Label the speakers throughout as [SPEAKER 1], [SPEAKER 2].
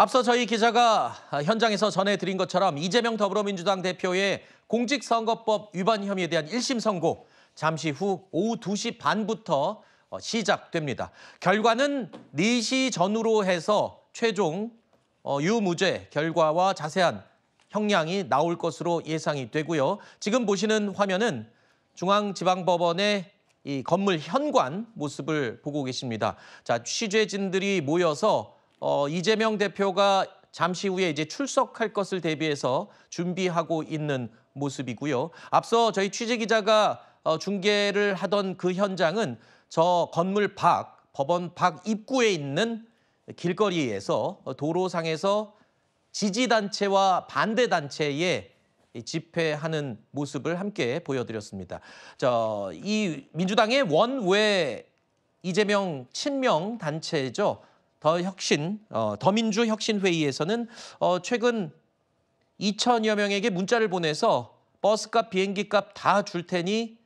[SPEAKER 1] 앞서 저희 기자가 현장에서 전해드린 것처럼 이재명 더불어민주당 대표의 공직선거법 위반 혐의에 대한 1심 선고 잠시 후 오후 2시 반부터 어, 시작됩니다. 결과는 4시 전후로 해서 최종 어, 유무죄 결과와 자세한 형량이 나올 것으로 예상이 되고요. 지금 보시는 화면은 중앙지방법원의 이 건물 현관 모습을 보고 계십니다. 자, 취재진들이 모여서 어, 이재명 대표가 잠시 후에 이제 출석할 것을 대비해서 준비하고 있는 모습이고요. 앞서 저희 취재 기자가 어, 중계를 하던 그 현장은 저 건물 밖, 법원 밖 입구에 있는 길거리에서 어, 도로상에서 지지단체와 반대단체의 집회하는 모습을 함께 보여드렸습니다. 저, 이 민주당의 원외 이재명 친명 단체죠. 더 혁신, 어, 더민주 혁신 회의에서는 어, 최근 2천여 명에게 문자를 보내서 버스값, 비행기값 다 줄 테니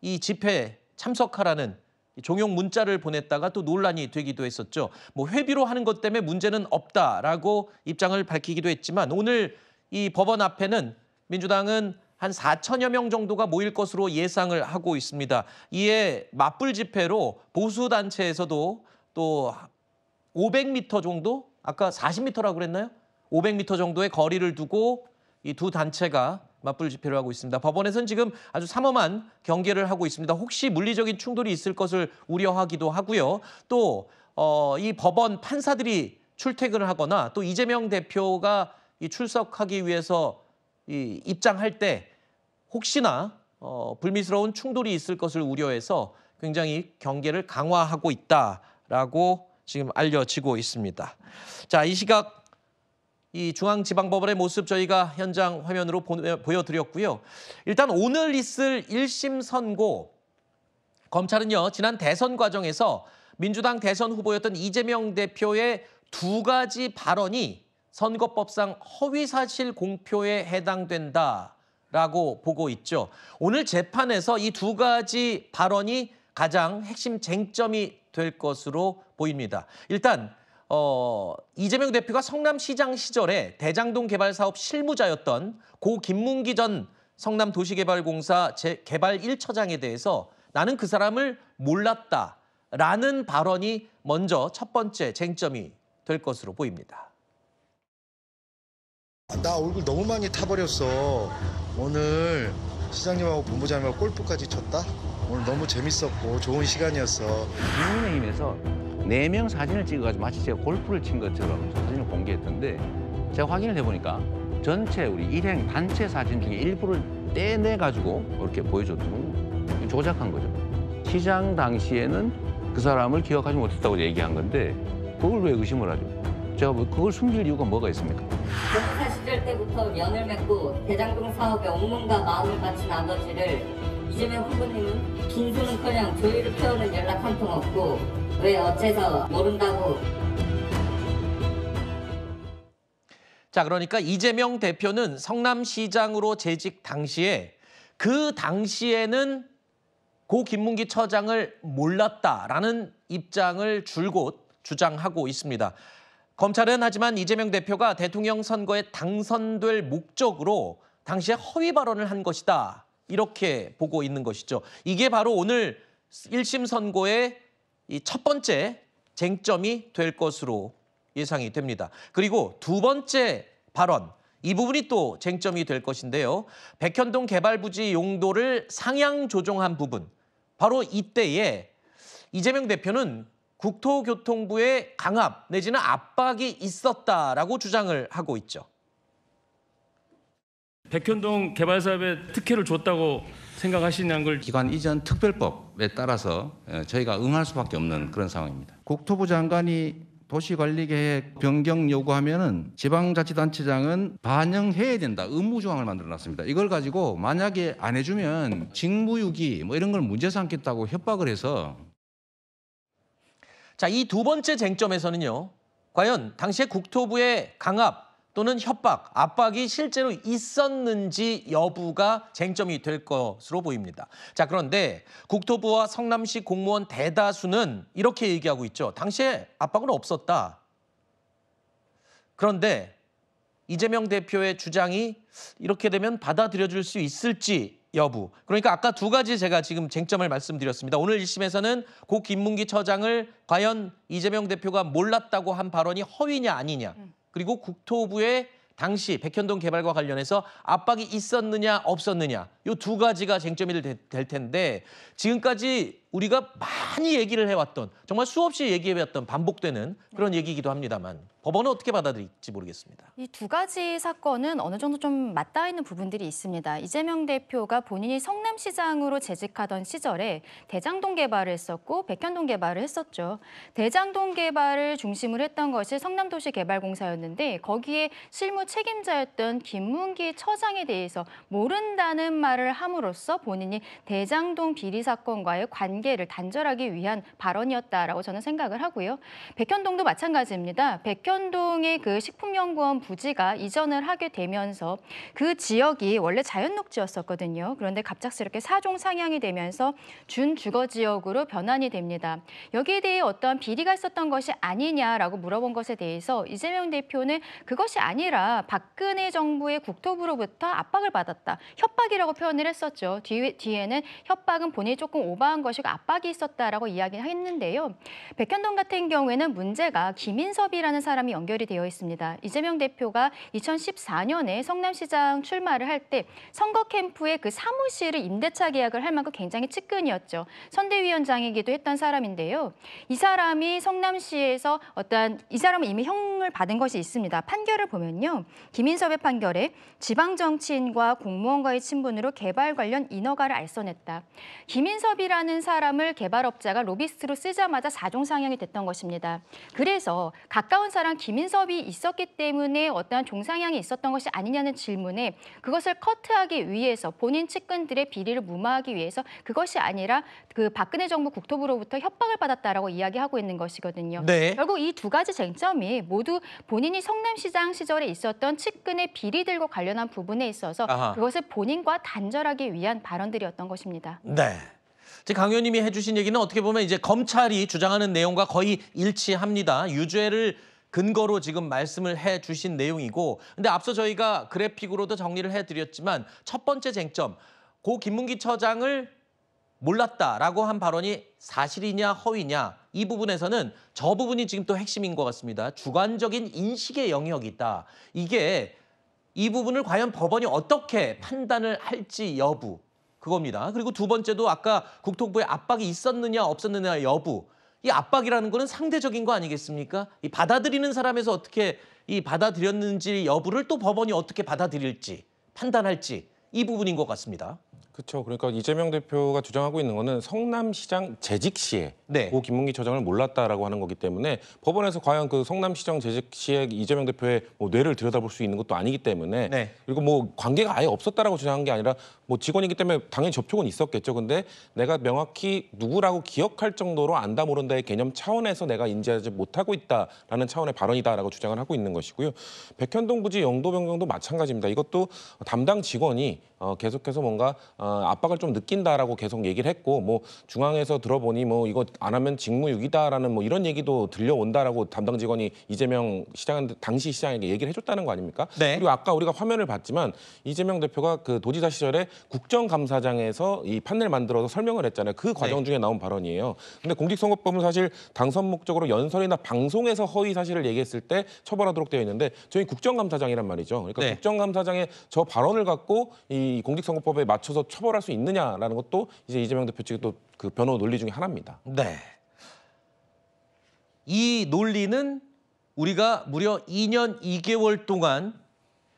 [SPEAKER 1] 이 집회 에 참석하라는 종용 문자를 보냈다가 또 논란이 되기도 했었죠. 뭐 회비로 하는 것 때문에 문제는 없다라고 입장을 밝히기도 했지만 오늘 이 법원 앞에는 민주당은 한 4천여 명 정도가 모일 것으로 예상을 하고 있습니다. 이에 맞불 집회로 보수 단체에서도 또 500m 정도? 아까 40m라고 그랬나요? 500m 정도의 거리를 두고 이 두 단체가 맞불 집회를 하고 있습니다. 법원에서는 지금 아주 삼엄한 경계를 하고 있습니다. 혹시 물리적인 충돌이 있을 것을 우려하기도 하고요. 또, 어, 이 법원 판사들이 출퇴근을 하거나 또 이재명 대표가 이 출석하기 위해서 이 입장할 때 혹시나 어, 불미스러운 충돌이 있을 것을 우려해서 굉장히 경계를 강화하고 있다라고 지금 알려지고 있습니다. 자, 이 시각 이 중앙지방법원의 모습 저희가 현장 화면으로 보여드렸고요. 일단 오늘 있을 1심 선고 검찰은요 지난 대선 과정에서 민주당 대선 후보였던 이재명 대표의 두 가지 발언이 선거법상 허위사실 공표에 해당된다라고 보고 있죠. 오늘 재판에서 이 두 가지 발언이 가장 핵심 쟁점이 될 것으로 보입니다. 일단 어, 이재명 대표가 성남시장 시절에 대장동 개발 사업 실무자였던 고 김문기 전 성남도시개발공사 개발 1처장에 대해서 나는 그 사람을 몰랐다라는 발언이 먼저 첫 번째 쟁점이 될 것으로 보입니다.
[SPEAKER 2] 나 얼굴 너무
[SPEAKER 3] 많이 타버렸어. 오늘 시장님하고 본부장님하고 골프까지 쳤다? 오늘 너무 재밌었고 좋은 시간이었어. 국민의힘에서 네 명 사진을 찍어가지고 마치 제가 골프를 친 것처럼 사진을 공개했던데 제가 확인을 해보니까 전체 우리 일행 단체 사진 중에 일부를 떼내가지고 이렇게 보여줬던 조작한 거죠. 시장 당시에는 그 사람을 기억하지 못했다고 얘기한 건데 그걸 왜 의심을 하죠? 제가 뭐 그걸 숨길 이유가 뭐가 있습니까? 변사 시절 때부터 면을 맺고 대장동 사업에 온몸과 마음을 바친 아버지를 이재명 후보님은 김소는커녕조율를태우는 연락 한 통 없고
[SPEAKER 4] 왜 어째서
[SPEAKER 3] 모른다고
[SPEAKER 1] 자 그러니까 이재명 대표는 성남시장으로 재직 당시에 그 당시에는 고 김문기 처장을 몰랐다라는 입장을 줄곧 주장하고 있습니다. 검찰은 하지만 이재명 대표가 대통령 선거에 당선될 목적으로 당시에 허위 발언을 한 것이다. 이렇게 보고 있는 것이죠. 이게 바로 오늘 1심 선고의 첫 번째 쟁점이 될 것으로 예상이 됩니다. 그리고 두 번째 발언, 이 부분이 또 쟁점이 될 것인데요. 백현동 개발 부지 용도를 상향 조정한 부분, 바로 이때에 이재명 대표는 국토교통부의 강압 내지는 압박이 있었다라고 주장을 하고 있죠.
[SPEAKER 3] 백현동 개발 사업에 특혜를 줬다고 생각하시는 걸 기관 이전 특별법에 따라서 예, 저희가 응할 수밖에 없는 그런 상황입니다. 국토부 장관이 도시관리계획 변경 요구하면은 지방자치단체장은 반영해야 된다 의무 조항을 만들어 놨습니다. 이걸 가지고 만약에 안 해주면 직무유기 뭐 이런 걸 문제 삼겠다고 협박을 해서 자 이 두 번째
[SPEAKER 1] 쟁점에서는요 과연 당시에 국토부의 강압 또는 협박, 압박이 실제로 있었는지 여부가 쟁점이 될 것으로 보입니다. 자, 그런데 국토부와 성남시 공무원 대다수는 이렇게 얘기하고 있죠. 당시에 압박은 없었다. 그런데 이재명 대표의 주장이 이렇게 되면 받아들여질 수 있을지 여부. 그러니까 아까 두 가지 제가 지금 쟁점을 말씀드렸습니다. 오늘 1심에서는 고 김문기 처장을 과연 이재명 대표가 몰랐다고 한 발언이 허위냐 아니냐. 음. 그리고 국토부의 당시 백현동 개발과 관련해서 압박이 있었느냐 없었느냐 요두 가지가 쟁점이 될 텐데 지금까지 우리가 많이 얘기를 해왔던 정말 수없이 얘기해왔던 반복되는 그런 네. 얘기이기도 합니다만 법원은 어떻게 받아들일지 모르겠습니다.
[SPEAKER 4] 이 두 가지 사건은 어느 정도 좀 맞닿아 있는 부분들이 있습니다. 이재명 대표가 본인이 성남시장으로 재직하던 시절에 대장동 개발을 했었고 백현동 개발을 했었죠. 대장동 개발을 중심으로 했던 것이 성남도시개발공사였는데 거기에 실무 책임자였던 김문기 처장에 대해서 모른다는 말을 평가 함으로써 본인이 대장동 비리 사건과의 관계를 단절하기 위한 발언이었다라고 저는 생각을 하고요. 백현동도 마찬가지입니다. 백현동의 그 식품연구원 부지가 이전을 하게 되면서 그 지역이 원래 자연녹지였었거든요. 그런데 갑작스럽게 사종 상향이 되면서 준주거 지역으로 변환이 됩니다. 여기에 대해 어떠한 비리가 있었던 것이 아니냐라고 물어본 것에 대해서 이재명 대표는 그것이 아니라 박근혜 정부의 국토부로부터 압박을 받았다. 협박이라고 표현을 했었죠. 뒤, 뒤에는 협박은 본인이 조금 오버한 것이고 압박이 있었다라고 이야기를 했는데요. 백현동 같은 경우에는 문제가 김인섭이라는 사람이 연결이 되어 있습니다. 이재명 대표가 2014년에 성남시장 출마를 할 때 선거 캠프의 그 사무실을 임대차 계약을 할 만큼 굉장히 측근이었죠. 선대위원장이기도 했던 사람인데요. 이 사람이 성남시에서 어떤 이 사람은 이미 형을 받은 것이 있습니다. 판결을 보면요. 김인섭의 판결에 지방정치인과 공무원과의 친분으로 개발 관련 인허가를 알선했다. 김인섭이라는 사람을 개발업자가 로비스트로 쓰자마자 4종 상향이 됐던 것입니다. 그래서 가까운 사람 김인섭이 있었기 때문에 어떠한 종상향이 있었던 것이 아니냐는 질문에 그것을 커트하기 위해서 본인 측근들의 비리를 무마하기 위해서 그것이 아니라 그 박근혜 정부 국토부로부터 협박을 받았다라고 이야기하고 있는 것이거든요. 네. 결국 이 두 가지 쟁점이 모두 본인이 성남시장 시절에 있었던 측근의 비리들과 관련한 부분에 있어서 아하. 그것을 본인과 단 단절하기 위한 발언들이었던 것입니다. 네.
[SPEAKER 1] 강 의원님이 해주신 얘기는 어떻게 보면 이제 검찰이 주장하는 내용과 거의 일치합니다. 유죄를 근거로 지금 말씀을 해주신 내용이고 근데 앞서 저희가 그래픽으로도 정리를 해드렸지만 첫 번째 쟁점 고 김문기 처장을 몰랐다라고 한 발언이 사실이냐 허위냐 이 부분에서는 저 부분이 지금 또 핵심인 것 같습니다. 주관적인 인식의 영역이 있다. 이게 이 부분을 과연 법원이 어떻게 판단을 할지 여부 그겁니다. 그리고 두 번째도 아까 국토부의 압박이 있었느냐 없었느냐 여부 이 압박이라는 거는 상대적인 거 아니겠습니까? 이 받아들이는 사람에서 어떻게 이 받아들였는지 여부를 또 법원이 어떻게 받아들일지
[SPEAKER 2] 판단할지 이 부분인 것 같습니다. 그렇죠. 그러니까 이재명 대표가 주장하고 있는 거는 성남시장 재직 시에 네. 고 김문기 처장을 몰랐다라고 하는 거기 때문에 법원에서 과연 그 성남시장 재직 시에 이재명 대표의 뭐 뇌를 들여다볼 수 있는 것도 아니기 때문에 네. 그리고 뭐 관계가 아예 없었다라고 주장한 게 아니라 뭐 직원이기 때문에 당연히 접촉은 있었겠죠. 근데 내가 명확히 누구라고 기억할 정도로 안다 모른다의 개념 차원에서 내가 인지하지 못하고 있다라는 차원의 발언이다라고 주장을 하고 있는 것이고요. 백현동 부지 영도 변경도 마찬가지입니다. 이것도 담당 직원이 어, 계속해서 뭔가 어, 압박을 좀 느낀다라고 계속 얘기를 했고 뭐 중앙에서 들어보니 뭐 이거 안 하면 직무유기다라는 뭐 이런 얘기도 들려온다라고 담당 직원이 이재명 시장한테 당시 시장에게 얘기를 해줬다는 거 아닙니까? 네. 그리고 아까 우리가 화면을 봤지만 이재명 대표가 그 도지사 시절에 국정감사장에서 이 판넬 만들어서 설명을 했잖아요. 그 과정 네. 중에 나온 발언이에요. 근데 공직선거법은 사실 당선 목적으로 연설이나 방송에서 허위 사실을 얘기했을 때 처벌하도록 되어 있는데 저희 국정감사장이란 말이죠. 그러니까 네. 국정감사장의 저 발언을 갖고 이 공직선거법에 맞춰서 처벌할 수 있느냐라는 것도 이제 이재명 대표 측이 또그 변호 논리 중에 하나입니다. 네. 이 논리는
[SPEAKER 1] 우리가 무려 2년 2개월 동안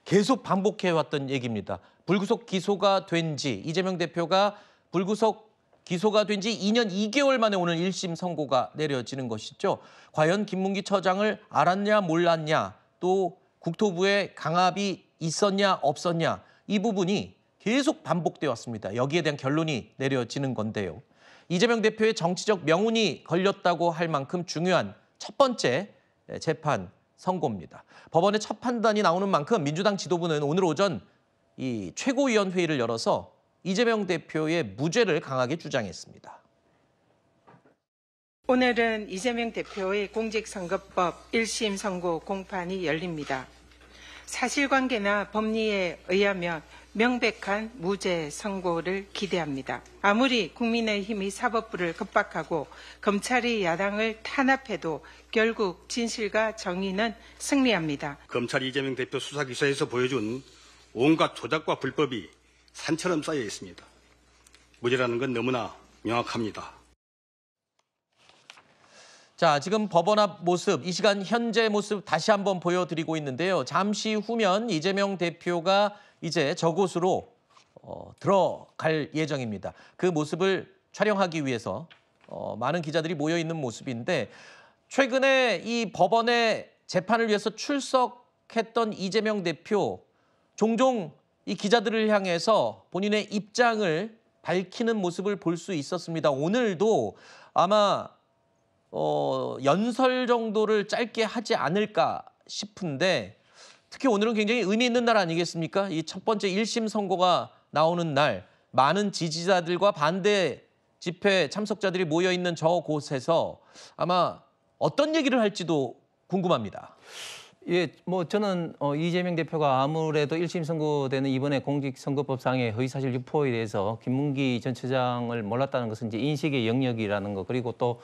[SPEAKER 1] 계속 반복해왔던 얘기입니다. 불구속 기소가 된 지 이재명 대표가 불구속 기소가 된 지 2년 2개월 만에 오늘 1심 선고가 내려지는 것이죠. 과연 김문기 처장을 알았냐 몰랐냐 또 국토부의 강압이 있었냐 없었냐 이 부분이 계속 반복되어 왔습니다. 여기에 대한 결론이 내려지는 건데요. 이재명 대표의 정치적 명운이 걸렸다고 할 만큼 중요한 첫 번째 네, 재판 선고입니다. 법원의 첫 판단이 나오는 만큼 민주당 지도부는 오늘 오전 이 최고위원회의를 열어서 이재명 대표의 무죄를 강하게 주장했습니다.
[SPEAKER 4] 오늘은 이재명 대표의 공직선거법 1심 선고 공판이 열립니다. 사실관계나 법리에 의하면 명백한 무죄 선고를 기대합니다. 아무리 국민의힘이 사법부를 급박하고 검찰이 야당을 탄압해도 결국 진실과 정의는 승리합니다. 검찰 이재명 대표 수사 기사에서 보여준 온갖 조작과 불법이 산처럼 쌓여 있습니다. 무죄라는 건 너무나 명확합니다.
[SPEAKER 1] 자, 지금 법원 앞 모습, 이 시간 현재 모습 다시 한번 보여드리고 있는데요. 잠시 후면 이재명 대표가 이제 저곳으로 어, 들어갈 예정입니다. 그 모습을 촬영하기 위해서 어, 많은 기자들이 모여 있는 모습인데 최근에 이 법원의 재판을 위해서 출석했던 이재명 대표 종종 이 기자들을 향해서 본인의 입장을 밝히는 모습을 볼 수 있었습니다. 오늘도 아마 어, 연설 정도를 짧게 하지 않을까 싶은데 특히 오늘은 굉장히 의미 있는 날 아니겠습니까? 이 첫 번째 1심 선고가 나오는 날 많은 지지자들과 반대 집회 참석자들이 모여 있는 저 곳에서 아마 어떤 얘기를 할지도
[SPEAKER 3] 궁금합니다. 예, 뭐 저는 어, 이재명 대표가 아무래도 1심 선고되는 이번에 공직선거법상의 허위사실 유포에 대해서 김문기 전 처장을 몰랐다는 것은 이제 인식의 영역이라는 거 그리고 또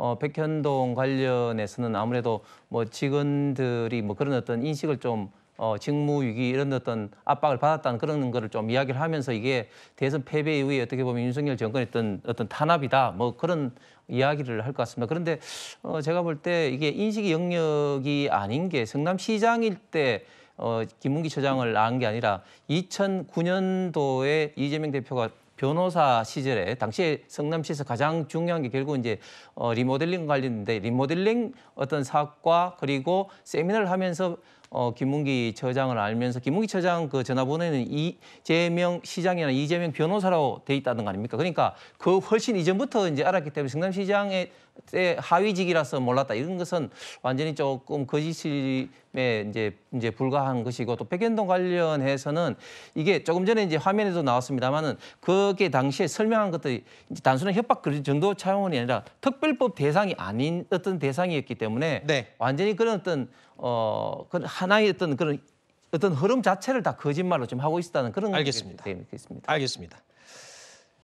[SPEAKER 3] 어, 백현동 관련해서는 아무래도 뭐 직원들이 뭐 그런 어떤 인식을 좀 어, 직무 위기 이런 어떤 압박을 받았다는 그런 거를 좀 이야기를 하면서 이게 대선 패배 이후에 어떻게 보면 윤석열 정권의 어떤 어떤 탄압이다 뭐 그런 이야기를 할 것 같습니다. 그런데 어, 제가 볼 때 이게 인식의 영역이 아닌 게 성남시장일 때 어, 김문기 처장을 낳은 게 아니라 2009년도에 이재명 대표가 변호사 시절에 당시에 성남시에서 가장 중요한 게 결국 이제 어, 리모델링 관련인데 리모델링 어떤 사업과 그리고 세미나를 하면서 어, 김문기 처장을 알면서 김문기 처장 그 전화번호에는 이재명 시장이나 이재명 변호사로 돼 있다는 거 아닙니까? 그러니까 그 훨씬 이전부터 이제 알았기 때문에 성남시장에 하위직이라서 몰랐다 이런 것은 완전히 조금 거짓이 에 이제 이제 불과한 것이고 또 백현동 관련해서는 이게 조금 전에 이제 화면에도 나왔습니다만은 그게 당시에 설명한 것들이 단순한 협박 그런 정도 차원이 아니라 특별법 대상이 아닌 어떤 대상이었기 때문에 네. 완전히 그런 어떤 어그 하나의 어떤 그런 어떤 흐름 자체를 다 거짓말로 좀 하고 있다는 그런 알겠습니다. 알겠습니다.